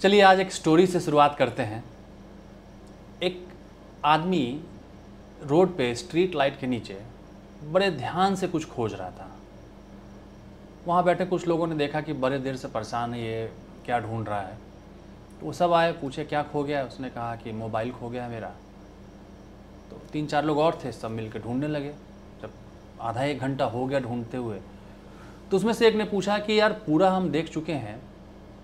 चलिए आज एक स्टोरी से शुरुआत करते हैं एक आदमी रोड पे स्ट्रीट लाइट के नीचे बड़े ध्यान से कुछ खोज रहा था वहाँ बैठे कुछ लोगों ने देखा कि बड़े देर से परेशान है ये क्या ढूंढ रहा है तो वो सब आए पूछे क्या खो गया उसने कहा कि मोबाइल खो गया मेरा तो तीन चार लोग और थे सब के ढूंढने लगे जब आधा एक घंटा हो गया ढूंढते हुए तो उसमें से एक ने पूछा कि यार पूरा हम देख चुके हैं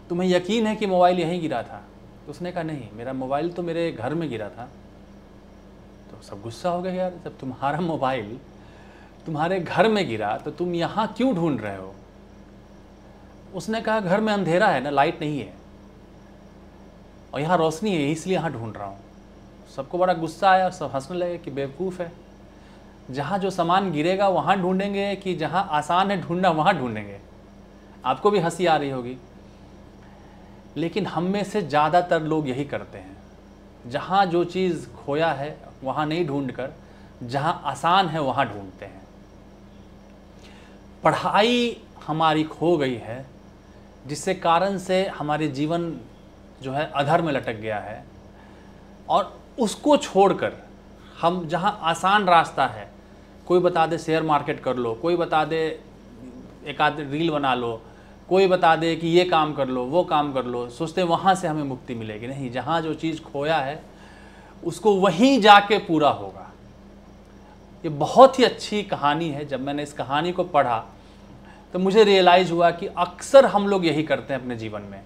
तुम्हें यकीन है कि मोबाइल यहीं गिरा था तो उसने कहा नहीं मेरा मोबाइल तो मेरे घर में गिरा था तो सब गुस्सा हो गया यार जब तुम्हारा मोबाइल तुम्हारे घर में गिरा तो तुम यहाँ क्यों ढूंढ रहे हो उसने कहा घर में अंधेरा है ना लाइट नहीं है और यहाँ रोशनी है इसलिए यहाँ ढूंढ रहा हूँ सबको बड़ा गुस्सा आया सब हंसने लगे कि बेवकूफ़ है जहाँ जो सामान गिरेगा वहाँ ढूंढेंगे कि जहाँ आसान है ढूंढना वहाँ ढूंढेंगे आपको भी हंसी आ रही होगी लेकिन हम में से ज़्यादातर लोग यही करते हैं जहाँ जो चीज़ खोया है वहाँ नहीं ढूंढ कर जहाँ आसान है वहाँ ढूंढते हैं पढ़ाई हमारी खो गई है जिससे कारण से हमारे जीवन जो है अधर में लटक गया है और उसको छोड़कर हम जहाँ आसान रास्ता है कोई बता दे शेयर मार्केट कर लो कोई बता दे एक आध रील बना लो कोई बता दे कि ये काम कर लो वो काम कर लो सोचते वहाँ से हमें मुक्ति मिलेगी नहीं जहाँ जो चीज़ खोया है उसको वहीं जाके पूरा होगा ये बहुत ही अच्छी कहानी है जब मैंने इस कहानी को पढ़ा तो मुझे रियलाइज़ हुआ कि अक्सर हम लोग यही करते हैं अपने जीवन में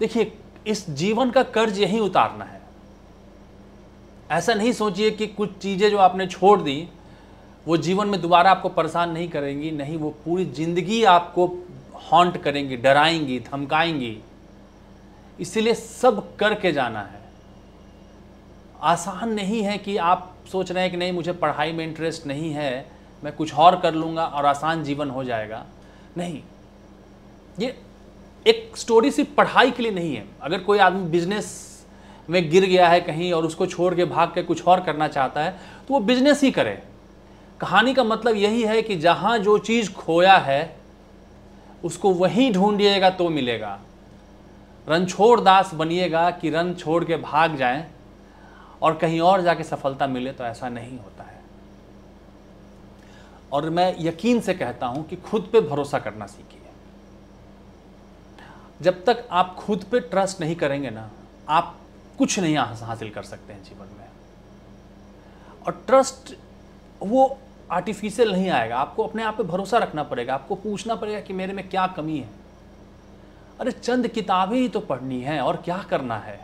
देखिए इस जीवन का कर्ज यही उतारना है ऐसा नहीं सोचिए कि कुछ चीज़ें जो आपने छोड़ दी वो जीवन में दोबारा आपको परेशान नहीं करेंगी नहीं वो पूरी ज़िंदगी आपको हॉन्ट करेंगी डराएंगी धमकाएंगी इसलिए सब करके जाना है आसान नहीं है कि आप सोच रहे हैं कि नहीं मुझे पढ़ाई में इंटरेस्ट नहीं है मैं कुछ और कर लूँगा और आसान जीवन हो जाएगा नहीं ये एक स्टोरी सिर्फ पढ़ाई के लिए नहीं है अगर कोई आदमी बिजनेस में गिर गया है कहीं और उसको छोड़ के भाग के कुछ और करना चाहता है तो वो बिजनेस ही करे कहानी का मतलब यही है कि जहाँ जो चीज़ खोया है उसको वहीं ढूंढिएगा तो मिलेगा रनछोड़ दास बनिएगा कि रन छोड़ के भाग जाएं और कहीं और जाके सफलता मिले तो ऐसा नहीं होता है और मैं यकीन से कहता हूं कि खुद पे भरोसा करना सीखिए जब तक आप खुद पे ट्रस्ट नहीं करेंगे ना आप कुछ नहीं हासिल कर सकते हैं जीवन में और ट्रस्ट वो आर्टिफिशियल नहीं आएगा आपको अपने आप पे भरोसा रखना पड़ेगा आपको पूछना पड़ेगा कि मेरे में क्या कमी है अरे चंद किताबें ही तो पढ़नी है और क्या करना है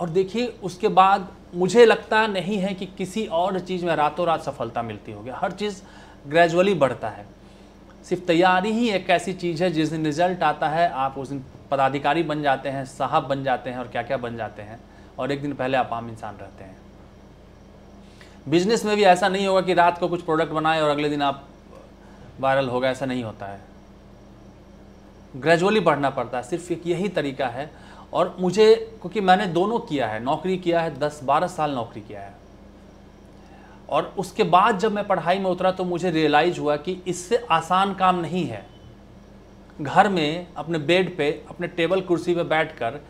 और देखिए उसके बाद मुझे लगता नहीं है कि किसी और चीज़ में रातों रात सफलता मिलती होगी हर चीज़ ग्रेजुअली बढ़ता है सिर्फ तैयारी ही एक ऐसी चीज़ है जिस दिन रिजल्ट आता है आप उस दिन पदाधिकारी बन जाते हैं साहब बन जाते हैं और क्या क्या बन जाते हैं और एक दिन पहले आप आम इंसान रहते हैं बिजनेस में भी ऐसा नहीं होगा कि रात को कुछ प्रोडक्ट बनाए और अगले दिन आप वायरल होगा ऐसा नहीं होता है ग्रेजुअली बढ़ना पड़ता है सिर्फ एक यही तरीका है और मुझे क्योंकि मैंने दोनों किया है नौकरी किया है दस बारह साल नौकरी किया है और उसके बाद जब मैं पढ़ाई में उतरा तो मुझे रियलाइज़ हुआ कि इससे आसान काम नहीं है घर में अपने बेड पे अपने टेबल कुर्सी पे बैठकर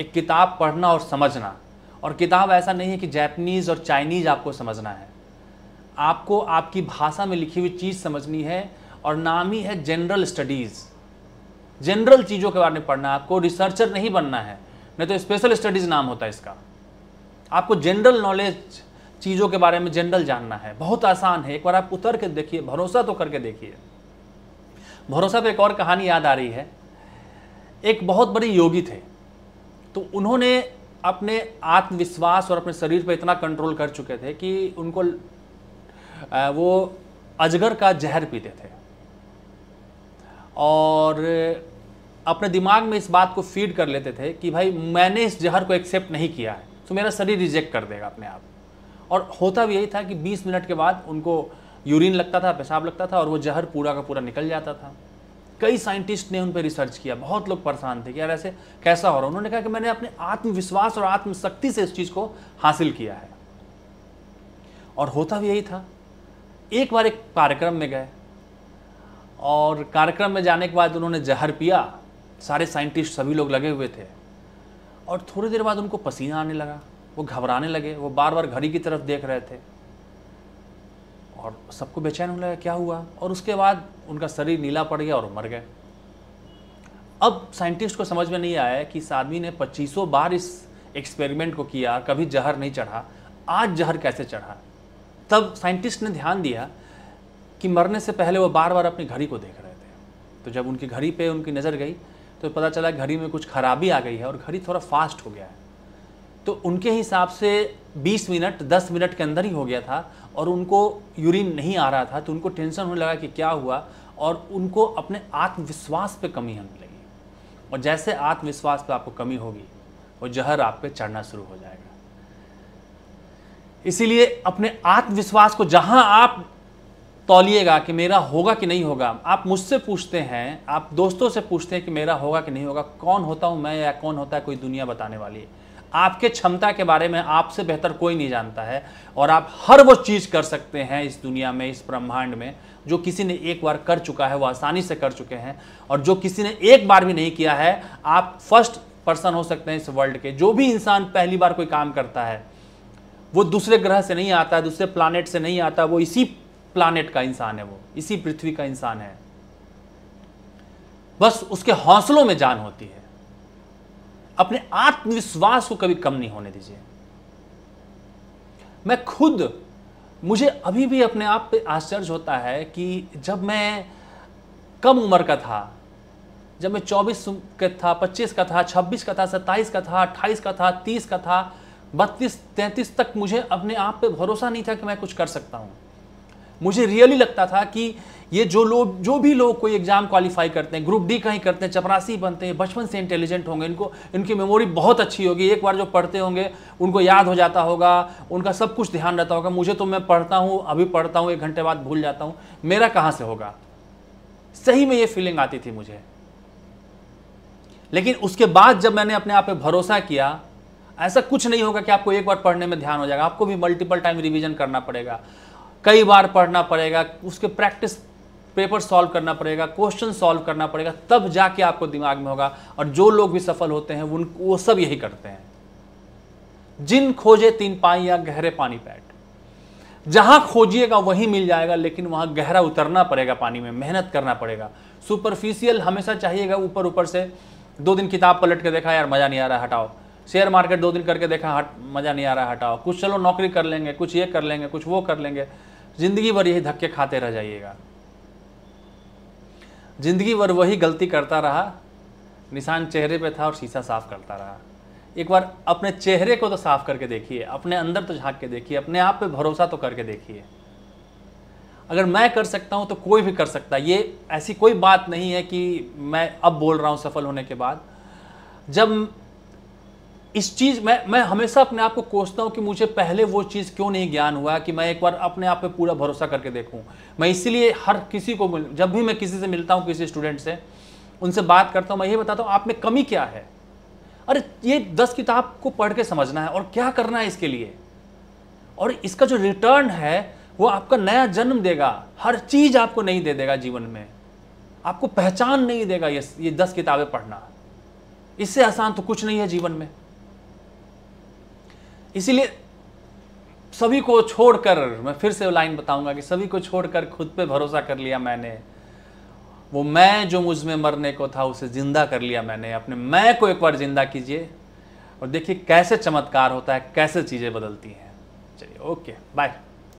एक किताब पढ़ना और समझना और किताब ऐसा नहीं है कि जैपनीज़ और चाइनीज़ आपको समझना है आपको आपकी भाषा में लिखी हुई चीज़ समझनी है और नाम ही है जनरल स्टडीज़ जनरल चीज़ों के बारे में पढ़ना है आपको रिसर्चर नहीं बनना है नहीं तो स्पेशल स्टडीज़ नाम होता है इसका आपको जनरल नॉलेज चीज़ों के बारे में जनरल जानना है बहुत आसान है एक बार आप उतर के देखिए भरोसा तो करके देखिए भरोसा पर एक और कहानी याद आ रही है एक बहुत बड़ी योगी थे तो उन्होंने अपने आत्मविश्वास और अपने शरीर पर इतना कंट्रोल कर चुके थे कि उनको वो अजगर का जहर पीते थे और अपने दिमाग में इस बात को फीड कर लेते थे कि भाई मैंने इस जहर को एक्सेप्ट नहीं किया है तो मेरा शरीर रिजेक्ट कर देगा अपने आप और होता भी यही था कि 20 मिनट के बाद उनको यूरिन लगता था पेशाब लगता था और वो जहर पूरा का पूरा निकल जाता था कई साइंटिस्ट ने उन पर रिसर्च किया बहुत लोग परेशान थे कि यार ऐसे कैसा हो रहा है उन्होंने कहा कि मैंने अपने आत्मविश्वास और आत्मशक्ति से इस चीज़ को हासिल किया है और होता भी यही था एक बार एक कार्यक्रम में गए और कार्यक्रम में जाने के बाद उन्होंने जहर पिया सारे साइंटिस्ट सभी लोग लगे हुए थे और थोड़ी देर बाद उनको पसीना आने लगा वो घबराने लगे वो बार बार घड़ी की तरफ देख रहे थे और सबको बेचैन होने लगा क्या हुआ और उसके बाद उनका शरीर नीला पड़ गया और मर गए अब साइंटिस्ट को समझ में नहीं आया कि इस आदमी ने पच्चीसों बार इस एक्सपेरिमेंट को किया कभी जहर नहीं चढ़ा आज जहर कैसे चढ़ा तब साइंटिस्ट ने ध्यान दिया कि मरने से पहले वो बार बार अपनी घड़ी को देख रहे थे तो जब उनकी घड़ी पे उनकी नज़र गई तो पता चला घड़ी में कुछ खराबी आ गई है और घड़ी थोड़ा फास्ट हो गया है तो उनके हिसाब से 20 मिनट 10 मिनट के अंदर ही हो गया था और उनको यूरिन नहीं आ रहा था तो उनको टेंशन होने लगा कि क्या हुआ और उनको अपने आत्मविश्वास पे कमी आने लगी और जैसे आत्मविश्वास पे आपको कमी होगी वो जहर आप पे चढ़ना शुरू हो जाएगा इसीलिए अपने आत्मविश्वास को जहां आप तौलिएगा कि मेरा होगा कि नहीं होगा आप मुझसे पूछते हैं आप दोस्तों से पूछते हैं कि मेरा होगा कि नहीं होगा कौन होता हूं मैं या कौन होता है कोई दुनिया बताने वाली है आपके क्षमता के बारे में आपसे बेहतर कोई नहीं जानता है और आप हर वो चीज़ कर सकते हैं इस दुनिया में इस ब्रह्मांड में जो किसी ने एक बार कर चुका है वो आसानी से कर चुके हैं और जो किसी ने एक बार भी नहीं किया है आप फर्स्ट पर्सन हो सकते हैं इस वर्ल्ड के जो भी इंसान पहली बार कोई काम करता है वो दूसरे ग्रह से नहीं आता है दूसरे प्लानट से नहीं आता वो इसी प्लानट का इंसान है वो इसी पृथ्वी का इंसान है बस उसके हौसलों में जान होती है अपने आत्मविश्वास को कभी कम नहीं होने दीजिए मैं खुद मुझे अभी भी अपने आप पे आश्चर्य होता है कि जब मैं कम उम्र का था जब मैं 24 का था 25 का था 26 का था 27 का था 28 का था 30 का था 32 33 तक मुझे अपने आप पे भरोसा नहीं था कि मैं कुछ कर सकता हूँ मुझे रियली लगता था कि ये जो लोग जो भी लोग कोई एग्जाम क्वालिफाई करते हैं ग्रुप डी का ही करते हैं चपरासी बनते हैं बचपन से इंटेलिजेंट होंगे इनको इनकी मेमोरी बहुत अच्छी होगी एक बार जो पढ़ते होंगे उनको याद हो जाता होगा उनका सब कुछ ध्यान रहता होगा मुझे तो मैं पढ़ता हूँ अभी पढ़ता हूँ एक घंटे बाद भूल जाता हूँ मेरा कहाँ से होगा सही में ये फीलिंग आती थी मुझे लेकिन उसके बाद जब मैंने अपने आप पर भरोसा किया ऐसा कुछ नहीं होगा कि आपको एक बार पढ़ने में ध्यान हो जाएगा आपको भी मल्टीपल टाइम रिवीजन करना पड़ेगा कई बार पढ़ना पड़ेगा उसके प्रैक्टिस पेपर सॉल्व करना पड़ेगा क्वेश्चन सॉल्व करना पड़ेगा तब जाके आपको दिमाग में होगा और जो लोग भी सफल होते हैं उन वो सब यही करते हैं जिन खोजे तीन पाई या गहरे पानी पैट जहां खोजिएगा वहीं मिल जाएगा लेकिन वहां गहरा उतरना पड़ेगा पानी में मेहनत करना पड़ेगा सुपरफिशियल हमेशा चाहिएगा ऊपर ऊपर से दो दिन किताब पलट के देखा यार मज़ा नहीं आ रहा हटाओ शेयर मार्केट दो दिन करके देखा हट मज़ा नहीं आ रहा हटाओ कुछ चलो नौकरी कर लेंगे कुछ ये कर लेंगे कुछ वो कर लेंगे ज़िंदगी भर यही धक्के खाते रह जाइएगा जिंदगी भर वही गलती करता रहा निशान चेहरे पे था और शीशा साफ करता रहा एक बार अपने चेहरे को तो साफ करके देखिए अपने अंदर तो झांक के देखिए अपने आप पे भरोसा तो करके देखिए अगर मैं कर सकता हूँ तो कोई भी कर सकता है ये ऐसी कोई बात नहीं है कि मैं अब बोल रहा हूँ सफल होने के बाद जब इस चीज़ मैं मैं हमेशा अपने आप को कोसता हूँ कि मुझे पहले वो चीज़ क्यों नहीं ज्ञान हुआ कि मैं एक बार अपने आप पे पूरा भरोसा करके देखूँ मैं इसीलिए हर किसी को जब भी मैं किसी से मिलता हूँ किसी स्टूडेंट से उनसे बात करता हूँ मैं ये बताता हूँ आप में कमी क्या है अरे ये दस किताब को पढ़ के समझना है और क्या करना है इसके लिए और इसका जो रिटर्न है वो आपका नया जन्म देगा हर चीज़ आपको नहीं दे देगा जीवन में आपको पहचान नहीं देगा ये ये दस किताबें पढ़ना इससे आसान तो कुछ नहीं है जीवन में इसीलिए सभी को छोड़कर मैं फिर से लाइन बताऊंगा कि सभी को छोड़कर खुद पे भरोसा कर लिया मैंने वो मैं जो मुझ में मरने को था उसे ज़िंदा कर लिया मैंने अपने मैं को एक बार ज़िंदा कीजिए और देखिए कैसे चमत्कार होता है कैसे चीज़ें बदलती हैं चलिए ओके बाय